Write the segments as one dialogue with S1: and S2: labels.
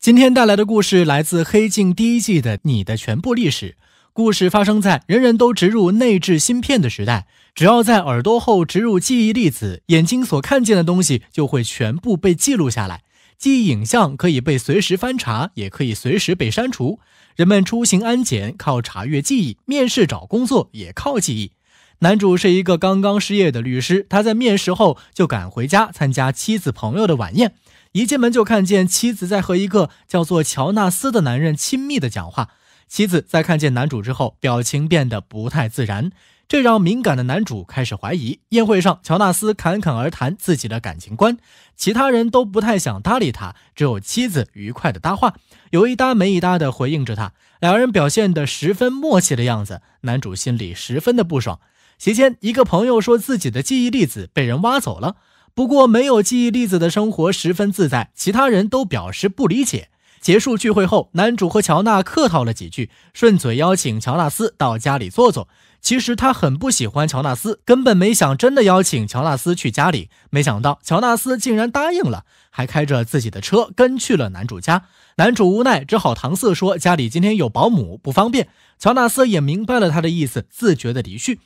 S1: 今天带来的故事来自《黑镜》第一季的《你的全部历史》。故事发生在人人都植入内置芯片的时代，只要在耳朵后植入记忆粒子，眼睛所看见的东西就会全部被记录下来。记忆影像可以被随时翻查，也可以随时被删除。人们出行安检靠查阅记忆，面试找工作也靠记忆。男主是一个刚刚失业的律师，他在面试后就赶回家参加妻子朋友的晚宴。一进门就看见妻子在和一个叫做乔纳斯的男人亲密的讲话。妻子在看见男主之后，表情变得不太自然，这让敏感的男主开始怀疑。宴会上，乔纳斯侃侃而谈自己的感情观，其他人都不太想搭理他，只有妻子愉快的搭话，有一搭没一搭的回应着他。两人表现得十分默契的样子，男主心里十分的不爽。席间，一个朋友说自己的记忆粒子被人挖走了。不过没有记忆粒子的生活十分自在，其他人都表示不理解。结束聚会后，男主和乔纳客套了几句，顺嘴邀请乔纳斯到家里坐坐。其实他很不喜欢乔纳斯，根本没想真的邀请乔纳斯去家里。没想到乔纳斯竟然答应了，还开着自己的车跟去了男主家。男主无奈，只好搪塞说家里今天有保姆，不方便。乔纳斯也明白了他的意思，自觉的离去。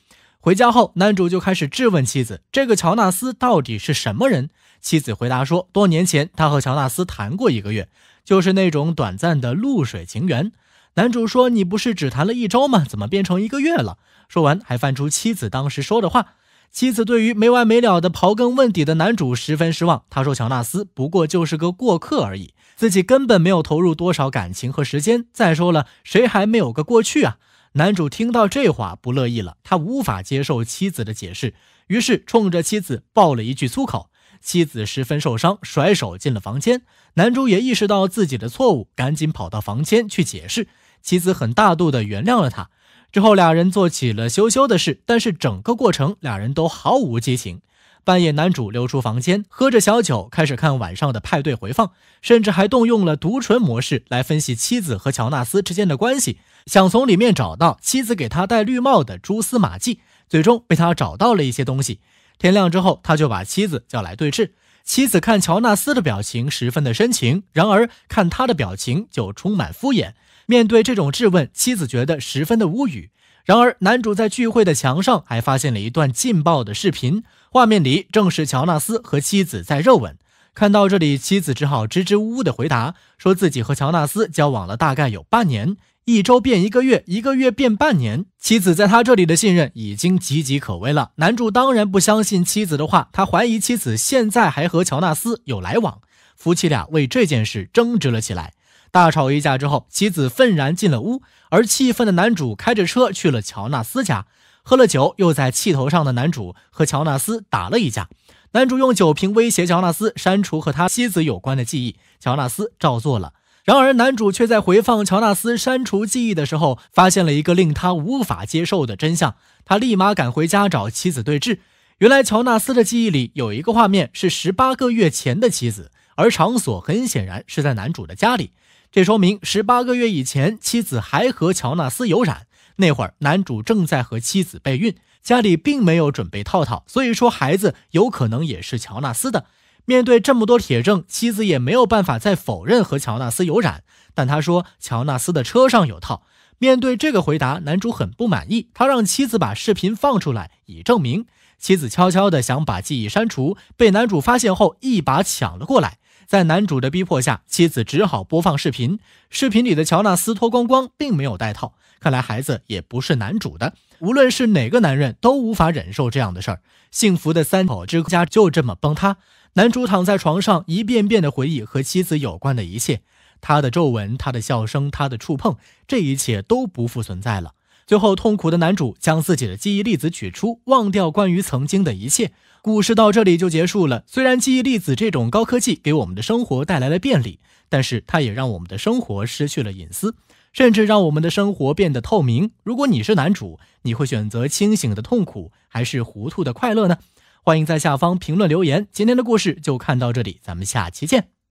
S1: 回家后，男主就开始质问妻子：“这个乔纳斯到底是什么人？”妻子回答说：“多年前，他和乔纳斯谈过一个月，就是那种短暂的露水情缘。”男主说：“你不是只谈了一周吗？怎么变成一个月了？”说完还翻出妻子当时说的话。妻子对于没完没了的刨根问底的男主十分失望，他说：“乔纳斯不过就是个过客而已，自己根本没有投入多少感情和时间。再说了，谁还没有个过去啊？”男主听到这话不乐意了，他无法接受妻子的解释，于是冲着妻子爆了一句粗口。妻子十分受伤，甩手进了房间。男主也意识到自己的错误，赶紧跑到房间去解释。妻子很大度的原谅了他，之后俩人做起了羞羞的事，但是整个过程俩人都毫无激情。半夜，男主溜出房间，喝着小酒，开始看晚上的派对回放，甚至还动用了独唇模式来分析妻子和乔纳斯之间的关系，想从里面找到妻子给他戴绿帽的蛛丝马迹。最终被他找到了一些东西。天亮之后，他就把妻子叫来对峙。妻子看乔纳斯的表情十分的深情，然而看他的表情就充满敷衍。面对这种质问，妻子觉得十分的无语。然而，男主在聚会的墙上还发现了一段劲爆的视频，画面里正是乔纳斯和妻子在热吻。看到这里，妻子只好支支吾吾的回答，说自己和乔纳斯交往了大概有半年，一周变一个月，一个月变半年。妻子在他这里的信任已经岌岌可危了。男主当然不相信妻子的话，他怀疑妻子现在还和乔纳斯有来往。夫妻俩为这件事争执了起来。大吵一架之后，妻子愤然进了屋，而气愤的男主开着车去了乔纳斯家，喝了酒又在气头上的男主和乔纳斯打了一架，男主用酒瓶威胁乔纳斯删除和他妻子有关的记忆，乔纳斯照做了。然而，男主却在回放乔纳斯删除记忆的时候，发现了一个令他无法接受的真相，他立马赶回家找妻子对质。原来，乔纳斯的记忆里有一个画面是十八个月前的妻子，而场所很显然是在男主的家里。这说明十八个月以前，妻子还和乔纳斯有染。那会儿，男主正在和妻子备孕，家里并没有准备套套，所以说孩子有可能也是乔纳斯的。面对这么多铁证，妻子也没有办法再否认和乔纳斯有染。但他说乔纳斯的车上有套。面对这个回答，男主很不满意，他让妻子把视频放出来以证明。妻子悄悄地想把记忆删除，被男主发现后一把抢了过来。在男主的逼迫下，妻子只好播放视频。视频里的乔纳斯脱光光，并没有戴套，看来孩子也不是男主的。无论是哪个男人，都无法忍受这样的事儿。幸福的三口之家就这么崩塌。男主躺在床上，一遍遍的回忆和妻子有关的一切，他的皱纹，他的笑声，他的触碰，这一切都不复存在了。最后，痛苦的男主将自己的记忆粒子取出，忘掉关于曾经的一切。故事到这里就结束了。虽然记忆粒子这种高科技给我们的生活带来了便利，但是它也让我们的生活失去了隐私，甚至让我们的生活变得透明。如果你是男主，你会选择清醒的痛苦，还是糊涂的快乐呢？欢迎在下方评论留言。今天的故事就看到这里，咱们下期见。